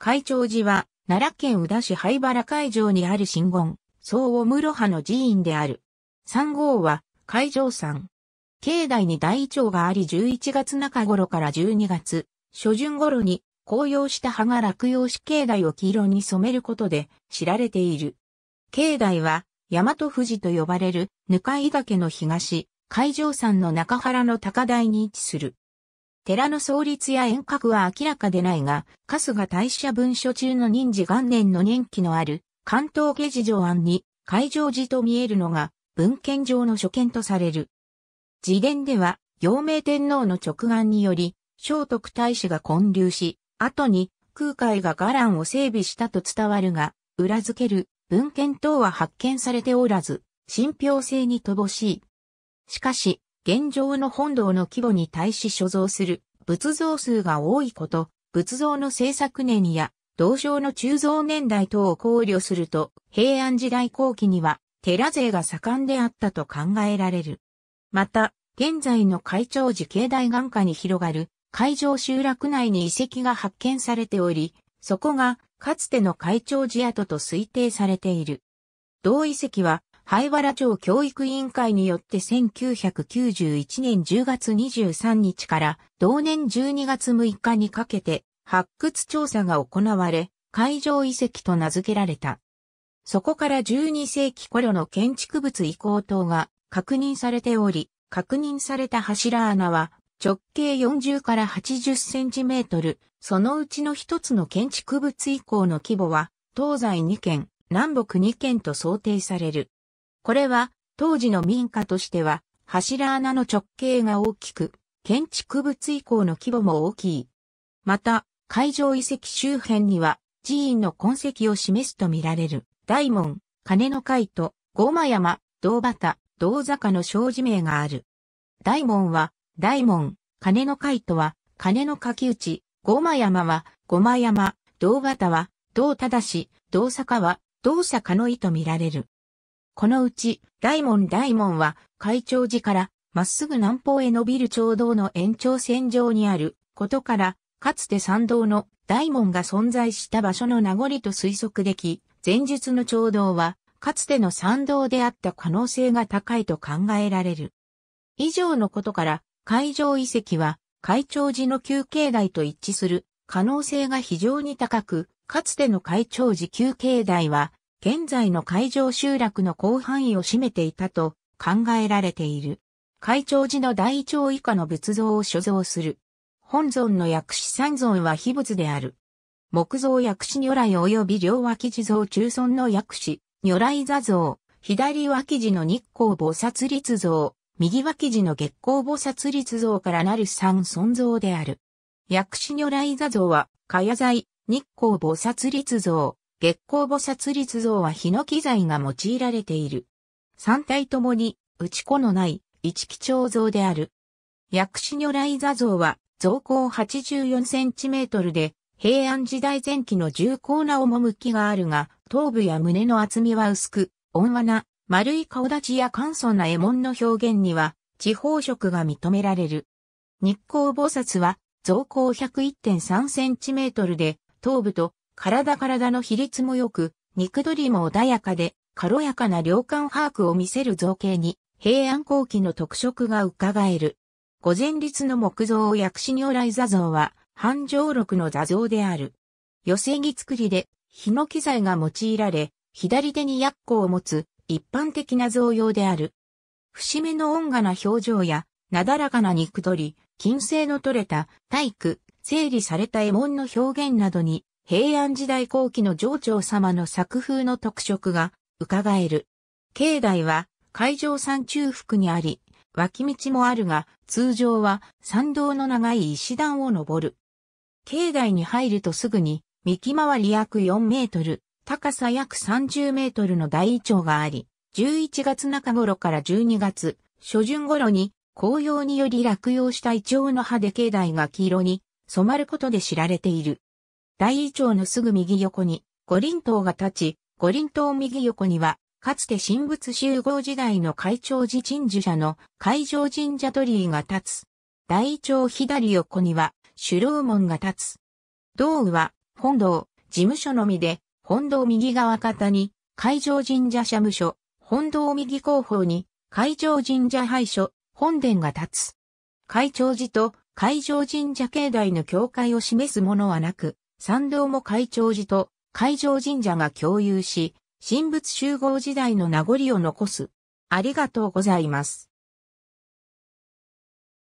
海長寺は、奈良県宇田市灰原海上にある神言、総を室派の寺院である。三号は、海上山。境内に大腸があり11月中頃から12月、初旬頃に紅葉した葉が落葉し境内を黄色に染めることで知られている。境内は、大和富士と呼ばれる、ぬかい岳の東、海上山の中原の高台に位置する。寺の創立や遠隔は明らかでないが、春日大社文書中の任事元年の年期のある関東下事上案に海上寺と見えるのが文献上の所見とされる。自伝では、陽明天皇の直眼により、聖徳太子が建立し、後に空海が伽藍を整備したと伝わるが、裏付ける文献等は発見されておらず、信憑性に乏しい。しかし、現状の本堂の規模に対し所蔵する仏像数が多いこと、仏像の制作年や道場の鋳造年代等を考慮すると、平安時代後期には寺税が盛んであったと考えられる。また、現在の会長寺境内眼下に広がる海上集落内に遺跡が発見されており、そこがかつての会長寺跡と推定されている。同遺跡は灰原町教育委員会によって1991年10月23日から同年12月6日にかけて発掘調査が行われ、海上遺跡と名付けられた。そこから12世紀頃の建築物移行等が確認されており、確認された柱穴は直径40から80センチメートル、そのうちの一つの建築物移行の規模は東西2県、南北2県と想定される。これは当時の民家としては柱穴の直径が大きく、建築物以降の規模も大きい。また、会場遺跡周辺には寺院の痕跡を示すとみられる大門、金の会とゴ馬山、道端、道坂の小寺名がある。大門は大門、金の会とは金の柿内、ゴ馬山はゴ馬山、道端は道正、道坂は道坂の意とみられる。このうち、大門大門は、海長寺から、まっすぐ南方へ伸びる町道の延長線上にあることから、かつて参道の大門が存在した場所の名残と推測でき、前述の町道は、かつての参道であった可能性が高いと考えられる。以上のことから、海上遺跡は、海町寺の休憩台と一致する可能性が非常に高く、かつての海町寺休憩台は、現在の海上集落の広範囲を占めていたと考えられている。海長寺の大長以下の仏像を所蔵する。本尊の薬師三尊は秘仏である。木造薬師如来及び両脇地蔵中尊の薬師、如来座像、左脇地の日光菩薩立像、右脇地の月光菩薩立像からなる三尊像である。薬師如来座像は、かや材、日光菩薩立像、月光菩薩立像はヒノキ材が用いられている。三体ともに、打ち子のない、一基調像である。薬師如来座像は、造高84センチメートルで、平安時代前期の重厚な趣があるが、頭部や胸の厚みは薄く、温和な、丸い顔立ちや簡素な絵文の表現には、地方色が認められる。日光菩薩は、造高101.3センチメートルで、頭部と体体の比率も良く、肉取りも穏やかで、軽やかな量感把握を見せる造形に、平安後期の特色が伺える。御前立の木造薬師如来座像は、繁盛録の座像である。寄せ木作りで、日の機材が用いられ、左手に薬庫を持つ、一般的な造用である。節目の恩賀な表情や、なだらかな肉取り、金星の取れた、体育、整理された絵文の表現などに、平安時代後期の上長様の作風の特色が伺える。境内は海上山中腹にあり、脇道もあるが、通常は山道の長い石段を登る。境内に入るとすぐに、幹回り約4メートル、高さ約30メートルの大イチョウがあり、11月中頃から12月、初旬頃に紅葉により落葉したイチョウの葉で境内が黄色に染まることで知られている。大井町のすぐ右横に五輪塔が立ち、五輪塔右横には、かつて神仏集合時代の海長寺神社の海上神社鳥居が立つ。大井町左横には、首楼門が立つ。道は、本堂、事務所のみで、本堂右側方に、海上神社社務所、本堂右後方に、海上神社廃所、本殿が立つ。海長寺と海上神社境内の境界を示すものはなく、参道も会長寺と海上神社が共有し、神仏集合時代の名残を残す。ありがとうございます。